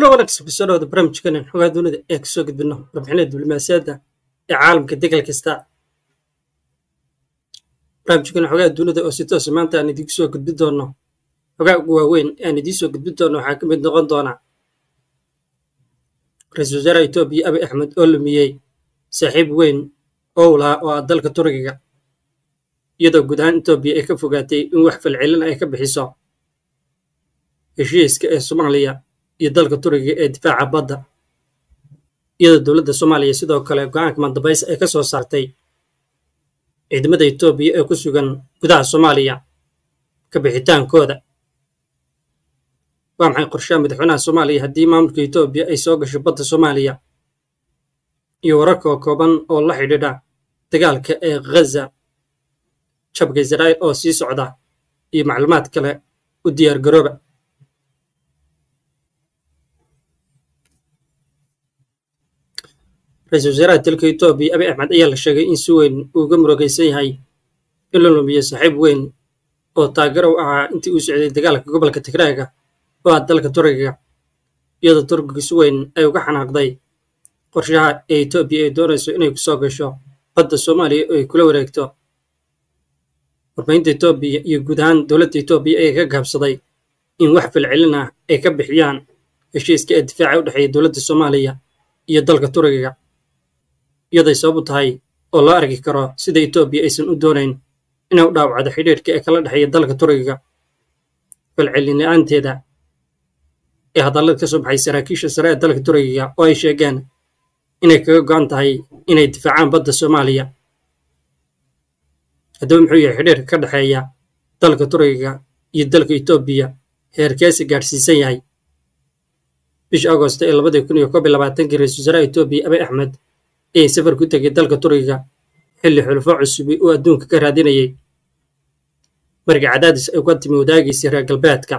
kuna wanaag subiso dhawda xogaa dunida ee kasoo gudbino warbixinaha diblomaasiyadda ee caalamka degal kasta barnaamijkan xogaa dunida oo si toosa ah maanta aan idiinku soo gudbin doonno xogaa ugu waaweyn ee aan idiin soo gudbin doonno waxaa ka mid noqon doonaa ra-iisul wasaaraha etoobiya abi axmed oo lumiyey saaxiib weyn owlaha oo ah dalka turkiga iyadoo guud ahaan etoobiya ay ka fogaatay in wax falcelin ah ay ka bixiso heshiiska ee soomaaliya iyo dalka turkiga ee difaaca badda iyadoo dowladda soomaaliya sidoo kale go-aanka madambays ay ka soo saartay ciidamada etoobiya ee ku sugan gudaha soomaaliya ka bixitaankooda waa maxay qorshaha madaxweynaha soomaaliya haddii maamulka etoobiya ay soo gasho badda soomaaliya iyo wararka oo kooban oo la xidhiidha dagaalka ee ghaza jabka israa'il oo sii socda iyo macluumaad kale u diyaargarooba ra-isul wasaaraha dalka etoobiya abi axmed ayaa la sheegay in si weyn uu uga murugaysan yahay in la lumiyo saaxiib weyn oo taageero u ahaa intii uu socday dagaalka gobolka tigraaga oo ah dalka turkiga iyadoo turkiga si weyn ay uga xanaaqday qorshaha ee etoobiya ay doonayso inay ku soo gasho badda soomaaliya oo ay kula wareegto warmaynta etoobiya iyo guud ahaan dowladda etoobiya ayaa ka gaabsaday in wax filcelin ah ay ka bixiyaan heshiiska ee difaaca u dhexeeya dowladda soomaaliya iyo dalka turkiga iyaday sababu tahay oo loo arki karo sida etoobiya aysan u doonayn inay u dhaawacdo xidhiirka ee kala dhexeeya dalka turkiga falcelin-aanteeda ee hadallada ka soo baxay saraakiisha sare ee dalka turkiga oo ay sheegeen inay kaga go-an tahay inay difaacaan badda soomaaliya haddaba muxuu yahay xidhiirka ka dhexeeya dalka turkiga iyo dalka etoobiya heerkeesi gaadhsiisan yahay bisha agosto ee labadii kun iyo koob iy labaatankii ra-iisul wasaaraha etoobiya abe axmed ee safar ku tegay dalka turkiga xilli xulfo cusubi uu adduunka ka raadinayay marka cadaadis ay uga timi wadaagaysay reer galbeedka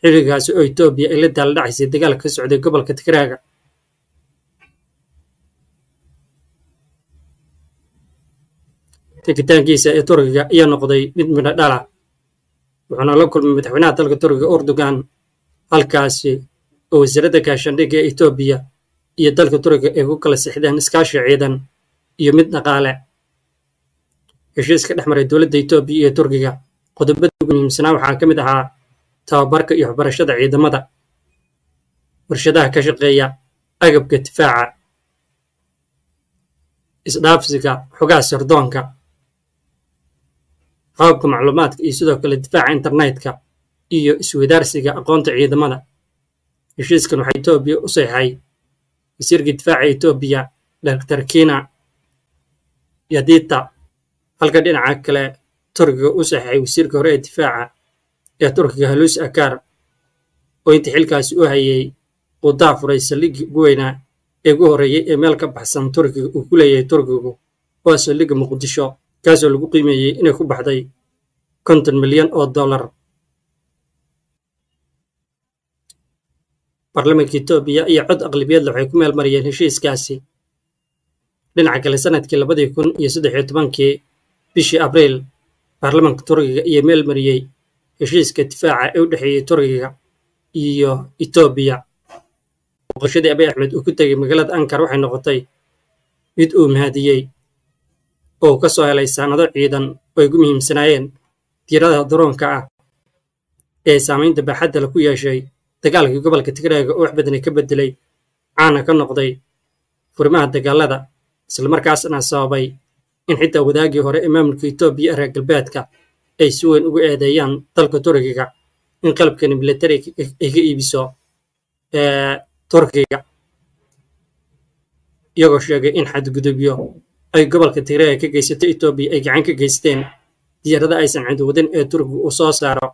xilligaasi oo etoobiya ay la daaldhacaysay dagaalka ka socday gobolka tigraaga tegitaankiisa ee turkiga ayaa noqday mid midha dhala ah, wuxuuna la kulmay madaxweynaha dalka turkiga erdogan halkaasi oo wasiiradda gaashandhigga ee etoobiya iyo dalka turkiga ay ku kala sixdeen iskaashi ciidan iyo mid dhaqaale heshiiska dhex maray dowladda etoobiya iyo turkiga qodobada ugu muhiimsanaa waxaa ka mid ahaa tababarka iyo waxbarashada ciidamada warshadaha ka shaqeeya agabka difaaca isdhaafsiga xogaha sirdoonka qaabka macluumaadka iyo sidoo kale difaaca internetka iyo iswadaarsiga aqoonta ciidamada heshiiskan waxaa etoobiya u saxay wasiirka difaaca etoobiya dhotor kiina yadita halka dhinaca kale turkiga u saxeexay wasiirka hore ee difaaca ee turkiga halus akar oo intii xilkaasi u hayay uu daa furay saldhiggii ugu weynaa ee ugu horreeyey ee meel ka baxsan turkiga uu ku leeyahay turkigu waa saldhigga muqdisho kaasoo lagu qiimeeyey inay ku baxday konton milyan oo dollar baarlamaanka etoobiya iyo cod aqlabiyadle waxay ku meel mariyeen heshiiskaasi dhinaca kale sanadkii labadii kun iyo saddex iyo tobankii bishii abriil baarlamaanka turkiga iyo mariyey heshiiska difaaca ee u dhexeeyey turkiga iyo etoobiya boqoshadii abiy axmed uu ku tegey magaalada ankar waxay noqotay mid uu mahadiyey oo ka soo helay saanado ciidan oo ay ku muhiimsanaayeen diiradaha daroonka ah ee saamaynta baaxadda la ku yeeshay dagaalkii gobolka tigreega wax badani ka bedelay caana ka noqday furimaha dagaalada isla markaasna sababay in xitaa wadaagii hore ee maamulka etoobiya ee reer galbeedka ay si weyn ugu eedeeyaan dalka turkiga in qalabkani militari ay ka iibiso turkiga iyagoo sheegay in xadgudubyo ay gobolka tigreega ka geysatay etoobiya ay gacan ka geysteen diyaarada aysan cindwadin ee turkigu uu soo saaro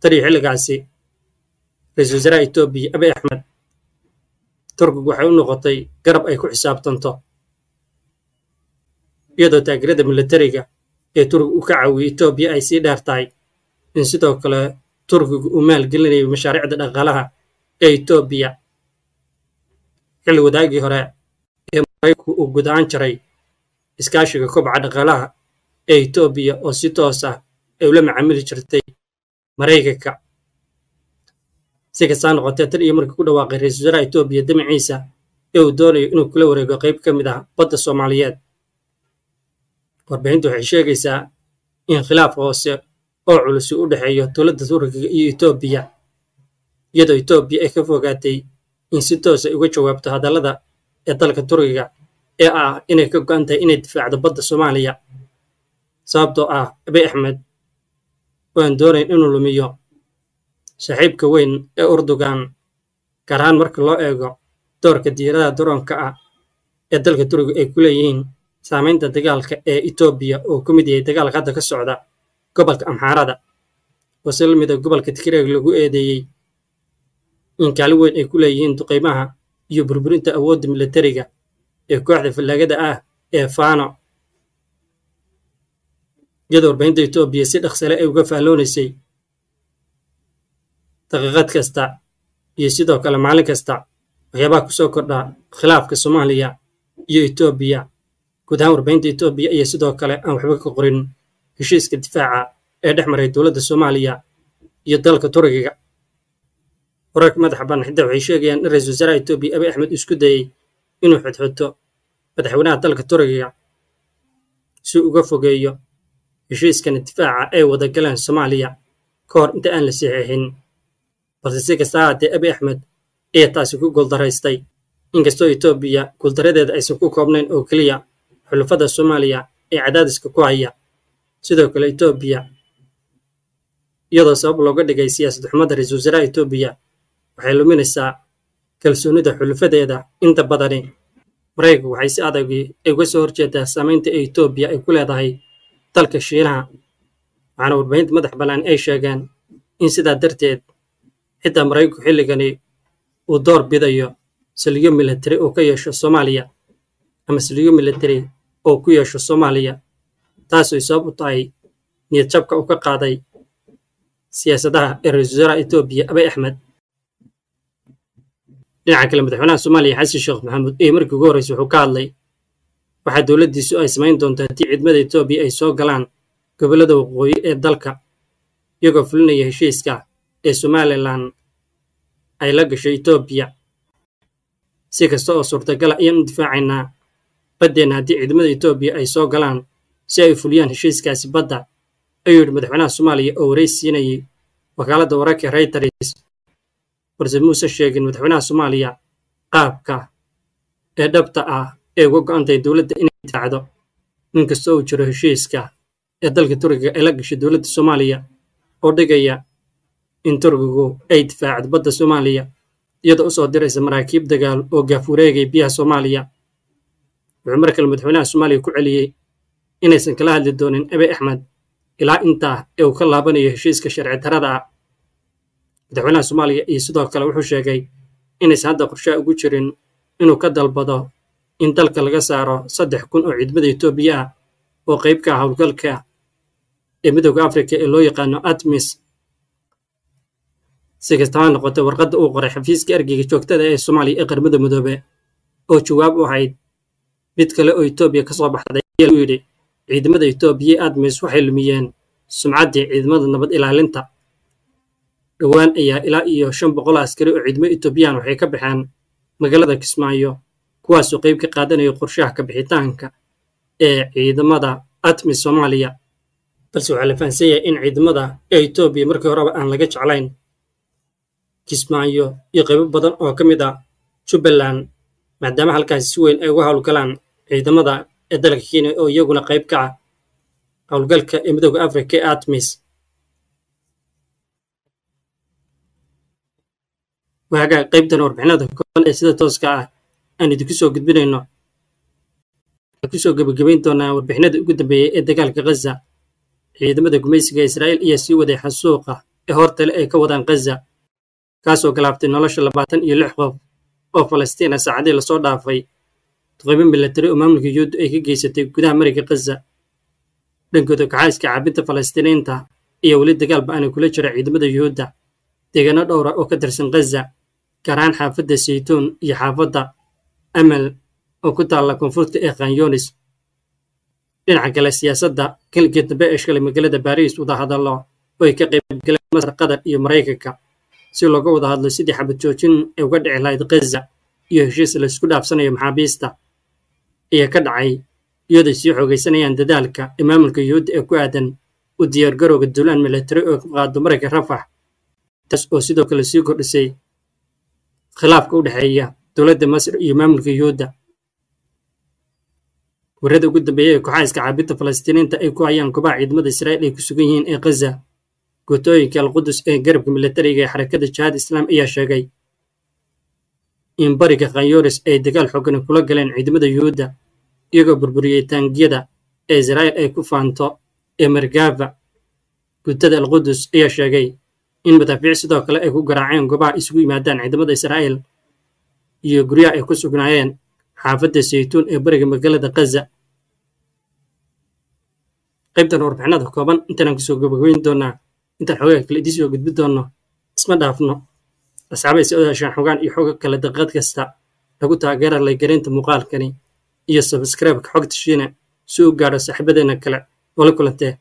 tariyo xilligaasi ra-iisul wasaaraha etoobiya abi axmed turkig waxay u noqotay garab ay ku xisaabtanto iyadoo taageerada milatariga ee turkiga u ka caawiyey etoobiya ay sii dheer tahay in sidoo kale turkiga uu maal maalgelinayo mashaariicda dhaqaalaha ee etoobiya xilli wadaagii hore ee maraykanku uu gudaan jiray iskaashiga kobaca dhaqaalaha ee etoobiya oo si toos ah ay ula macaamili jirtay maraykanka si kastaa noqotee tan iyo markii ku dhawaaqay ra-iisul wasaaraha etoobiya demi ee uu doonayo inuu kula wareego qayb ka mid ah badda soomaaliyeed warbixintu waxay sheegaysaa in khilaaf hoose oo culusi u dhexeeyo dowladda turkiga iyo etoobiya iyadoo etoobiya ay ka fogaatay in si toosa ah uga jawaabto hadallada ee dalka turkiga ee ah inay ka go'an tahay inay difaacdo badda soomaaliya sababtoo ah abe axmed waan doonayn inuu lumiyo saaxiibka weyn ee urdogan gaar ahaan marka loo eego doorka diiradaha duroonka ah ee dalka turiga ay ku leeyihiin saamaynta dagaalka ee etoobiya oo ka mid yahay dagaalka hadda ka socda gobolka amxaarada oo si la mida gobolka tigreeg lagu eedeeyey in kaalin weyn ay ku leeyihiin duqeymaha iyo burburinta awoodda milatariga ee kooxda fallaagada ah ee faano iyadoo warbaahinta etoobiya si dhaqsale ay uga faalloonaysay daqiiqad kasta iyo sidoo kale maalin kasta waxyaabaha kusoo kordhaa khilaafka soomaaliya iyo etoobiya guud ahaan warbaahinta etoobiya ayaa sidoo kale aan waxba ka qorin heshiiska difaaca ee dhex maray dowladda soomaaliya iyo dalka turkiga wararka madaxa bannaan xidda waxay sheegayaan in ra-isul wasaaraha etoobiya abiy axmed isku dayey inuu xidxidto madaxweynaha dalka turkiga si uga fogeeyo heshiiskan difaaca ay wada galeen soomaaliya ka hor inta aan la saxiixin balse si kasta ahaatee abi axmed ayaa taasi ku gooldaraystay inkastoo etoobiya guuldaradeeda aysan ku koobnayn oo keliya xulafada soomaaliya ee cadaadiska ku haya sidoo kale etoobiya iyadoo sabab looga dhigay siyaasad xumada ra-iisul wasaaraha etoobiya waxay luminaysaa kalsoonida xulufadeeda inta badani maraykanku waxay si adagii ay uga soo horjeedaa saamaynta ee etoobiya ay ku leedahay dalka shiinaha waxaana warbaahinta madax bannaan ay sheegeen in sidaa darteed xitaa maraykanku xilligani uu door bidayo saldhigyo milatari oo ka yeesho soomaaliya ama saldhigyo milatari oo ku yeesho soomaaliya taasuy sabab u tahay niyad jabka u ka qaaday siyaasadaha ee ra-iisul wasaaraha etoobiya abay axmed dhinaca kale madaxweynaha soomaaliya xasan sheekh maxamuud ee markii ugu horraysa wuxuu ka hadlay waxaa dowladdiisu ay samayn doonta haddii ciidmada etoobiya ay soo galaan gobollada waqooyi ee dalka iyagoo fulinaya heshiiska ee somalilan ay la gasho etoobiya si kasta oo suurtagala ah ayaan u difaacaynaa baddeena haddii ciidamada etoobiya ay soo galaan si ay fuliyaan heshiiskaasi badda ayuu yidhi madaxweynaha soomaaliya oo wareysiinayay wakaaladda wararka reyters balse muuse sheegin madaxweynaha soomaaliya qaabka ee dhabta ah ee uga go'antahay dowladda inay daacdo inkastoo uu jiro heshiiska ee dalka turkiga ay la gashay dowladda soomaaliya oo dhigaya in ay difaacdo badda soomaaliya iyadoo u soo diraysa maraakiib dagaal oo gaafwareegay biyaha soomaaliya wuxuu mar kale madaxweynaha soomaaliya ku celiyey inaysan kala hadli doonin abe axmed ilaa intaa ee uu ka laabanayo heshiiska sharci darada ah madaxweynaha soomaaliya iyo sidoo kale wuxuu sheegay inaysan hadda qorshaha ugu jirin inuu ka dalbado in dalka laga saaro saddex kun oo ciidmada etoobiya ah oo qayb ka ah howlgalka ee midowga afrika ee loo yaqaano atmis si kasta ha noqotay warqadda uu qoray xafiiska ergeyga joogtada ee soomaaliya ee qarmada midoobe oo jawaab u ahayd mid kale oo etoobiya ka soo baxday ayaa u yidhi ciidamada etoobiya ee aadmeys waxay lumiyeen sumcaddii ciidamada nabad ilaalinta dhowaan ayaa ilaa iyo shan boqol askari oo ciidamo etoobiyaan waxay ka baxeen magaalada kismaayo kuwaasoo qayb ka qaadanaya qorshaha bixitaanka ee ciidamada admis soomaaliya balse waxaa la fahansan yahay in ciidamada ee etoobiya markii horeba aan laga jeclayn kismaayo iyo qaybo badan oo ka mid ah jubbaland maadaama halkaasi si weyn ay uga howlgalaan ciidamada ee dalka kenya oo iyaguna qayb ka ah howlgalka ee midooda africa ee atmis waaga qaybtan warbixinada kooban ee sida tooska ah aan idinku soo gudbinayno waxaan kusoo gebagabayn doonaa warbixinada ugu dambeeyey ee dagaalka khaza ciidamada gumaysiga israa'iil ayaa sii waday xasuuqa ee hortale ay ka wadaan khaza kaasoo galaabtay nolosha labaatan iyo lix qof oo falastiin ah saacadii lasoo dhaafay duqeybo milatari oo maamulka yuhuuddu ay ka geysatay gudaha mariga khaza dhankooda kacayska caabinta falastiiniinta iyo weli dagaal ba-aanay kula jira ciidamada yuhuudda deegaano dhowra ah oo ka tirsan khaza gaar ahaan xaafadda saytuun iyo xaafadda amal oo ku taalla koonfurta ee khanyonis dhinaca kale siyaasadda keligeed dambe ee shalay magaalada baariis wada hadallo oo ay ka qayb galeen masar qatar iyo maraykanka si looga wada hadlo sidii xabad joojin ay uga dhici lahayd khaza iyo heshiis laysku dhaafsanayo maxaabiista ayaa ka dhacay iyadooy sii xoogaysanayaan dadaalka ee maamulka yuhuudda ee ku aadan u diyaargarowga duulaan milatari oo ka qaado marayka rafax taas oo sidoo kale sii kordhisay khilaafka u dhexeeya dowladda masr iyo maamulka yuhuudda warrada ugu dambeeya ee kooxaa caabinta falastiiniinta ay ku hayaan kubaha ciidamada israa'iil ay ku sugan yihiin ee khaza gotooyinka alqudus ee garabka milatariga ee xarakada jihaad islaam ayaa sheegay in bariga khanyores ay dagaal xooggani kula galeen ciidamada yuhuudda iyagoo burburiyey taangiyada ee israa'il ay ku faanto ee margava guddada alqudus ayaa sheegay in madaafiic sidoo kale ay ku garaaceen gobaha isugu yimaadaan ciidamada israa'il iyo guryaha ay ku sugnaayeen xaafadda saytuun ee bariga magaalada khaza qaybtan warbixinada kooban intaanaan kusoo gabagabeyn doonaa intaan xoogaa kaledisoo gudbi doonno isma dhaafno asxaabay soo heshaan xogaan iyo xoga kale daqad kasta lagu taageera laygaraynta muuqaalkani iyo sabskribeka shiina si u gaadho saaxiibadeenna kale oo la kulantee